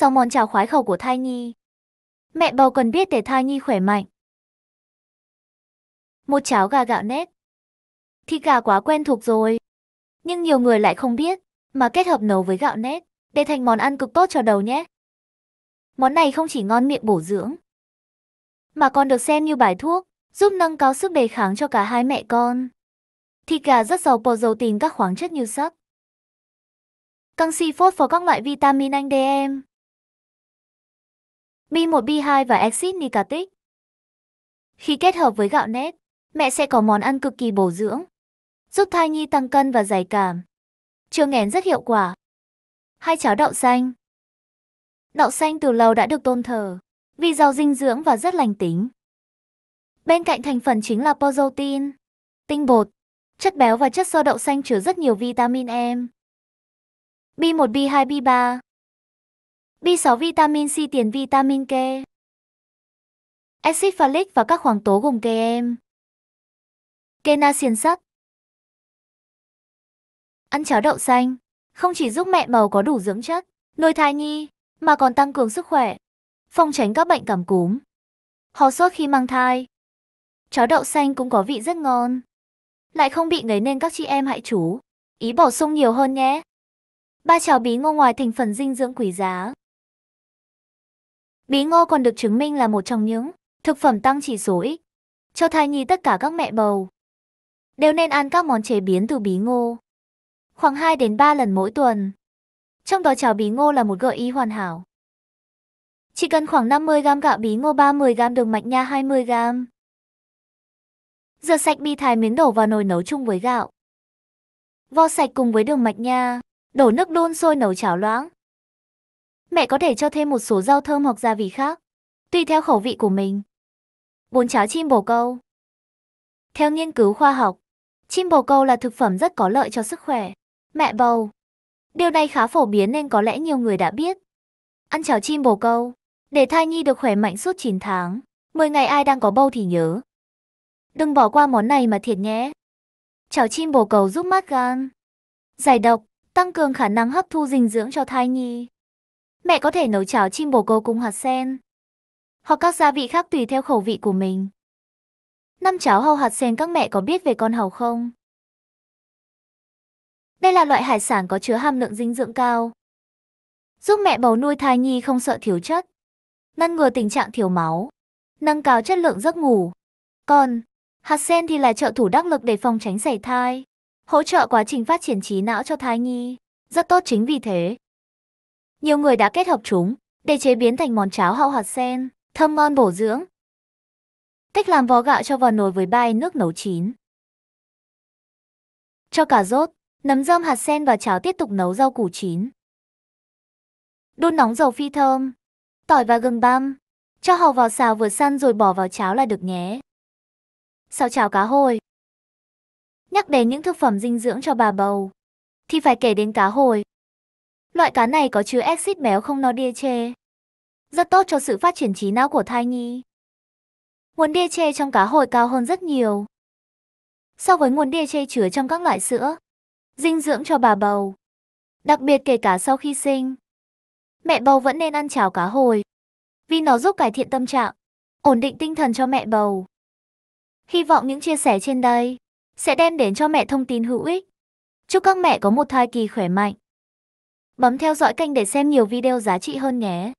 sau món chào khoái khẩu của thai nhi. Mẹ bầu cần biết để thai nhi khỏe mạnh. Một cháo gà gạo nếp. Thịt gà quá quen thuộc rồi. Nhưng nhiều người lại không biết, mà kết hợp nấu với gạo nếp, để thành món ăn cực tốt cho đầu nhé. Món này không chỉ ngon miệng bổ dưỡng, mà còn được xem như bài thuốc, giúp nâng cao sức đề kháng cho cả hai mẹ con. Thịt gà rất giàu bò dầu protein các khoáng chất như sắt, canxi phốt và các loại vitamin anh DM. E B1, B2 và axit Nicatic. Khi kết hợp với gạo nếp, mẹ sẽ có món ăn cực kỳ bổ dưỡng, giúp thai nhi tăng cân và giải cảm. Chưa ngén rất hiệu quả. Hai cháo đậu xanh. Đậu xanh từ lâu đã được tôn thờ, vì giàu dinh dưỡng và rất lành tính. Bên cạnh thành phần chính là pozotin, tinh bột, chất béo và chất xơ đậu xanh chứa rất nhiều vitamin E. B1, B2, B3 B6 vitamin C tiền vitamin K. Acid folic và các khoáng tố gồm kem. Kena xiên sắt. Ăn cháo đậu xanh không chỉ giúp mẹ bầu có đủ dưỡng chất, nuôi thai nhi mà còn tăng cường sức khỏe, phòng tránh các bệnh cảm cúm, ho sốt khi mang thai. Cháo đậu xanh cũng có vị rất ngon, lại không bị ngấy nên các chị em hãy chú ý bổ sung nhiều hơn nhé. Ba cháo bí ngô ngoài thành phần dinh dưỡng quý giá, Bí ngô còn được chứng minh là một trong những thực phẩm tăng chỉ số ích Cho thai nhi tất cả các mẹ bầu đều nên ăn các món chế biến từ bí ngô khoảng 2 đến 3 lần mỗi tuần. Trong đó cháo bí ngô là một gợi ý hoàn hảo. Chỉ cần khoảng 50 g gạo bí ngô 30 g đường mạch nha 20 g. Rửa sạch bi thái miến đổ vào nồi nấu chung với gạo. Vo sạch cùng với đường mạch nha, đổ nước đun sôi nấu chảo loãng mẹ có thể cho thêm một số rau thơm hoặc gia vị khác, tùy theo khẩu vị của mình. bún Cháo chim bồ câu Theo nghiên cứu khoa học, chim bồ câu là thực phẩm rất có lợi cho sức khỏe. Mẹ bầu Điều này khá phổ biến nên có lẽ nhiều người đã biết. Ăn cháo chim bồ câu để thai nhi được khỏe mạnh suốt 9 tháng. 10 ngày ai đang có bầu thì nhớ. Đừng bỏ qua món này mà thiệt nhé. Cháo chim bồ câu giúp mát gan, giải độc, tăng cường khả năng hấp thu dinh dưỡng cho thai nhi. Mẹ có thể nấu cháo chim bồ câu cùng hạt sen, hoặc các gia vị khác tùy theo khẩu vị của mình. Năm cháo hàu hạt sen các mẹ có biết về con hàu không? Đây là loại hải sản có chứa hàm lượng dinh dưỡng cao, giúp mẹ bầu nuôi thai nhi không sợ thiếu chất, ngăn ngừa tình trạng thiếu máu, nâng cao chất lượng giấc ngủ. Còn, hạt sen thì là trợ thủ đắc lực để phòng tránh sảy thai, hỗ trợ quá trình phát triển trí não cho thai nhi, rất tốt chính vì thế. Nhiều người đã kết hợp chúng để chế biến thành món cháo hậu hạt sen, thơm ngon bổ dưỡng. Cách làm vò gạo cho vào nồi với bay nước nấu chín. Cho cà rốt, nấm rơm hạt sen và cháo tiếp tục nấu rau củ chín. Đun nóng dầu phi thơm, tỏi và gừng băm. Cho hàu vào xào vừa săn rồi bỏ vào cháo là được nhé. Sau cháo cá hồi. Nhắc đến những thực phẩm dinh dưỡng cho bà bầu, thì phải kể đến cá hồi. Loại cá này có chứa axit béo không no DHE. Rất tốt cho sự phát triển trí não của thai nhi. Nguồn DHE trong cá hồi cao hơn rất nhiều. So với nguồn DHE chứa trong các loại sữa, dinh dưỡng cho bà bầu. Đặc biệt kể cả sau khi sinh. Mẹ bầu vẫn nên ăn cháo cá hồi. Vì nó giúp cải thiện tâm trạng, ổn định tinh thần cho mẹ bầu. Hy vọng những chia sẻ trên đây sẽ đem đến cho mẹ thông tin hữu ích. Chúc các mẹ có một thai kỳ khỏe mạnh. Bấm theo dõi kênh để xem nhiều video giá trị hơn nhé.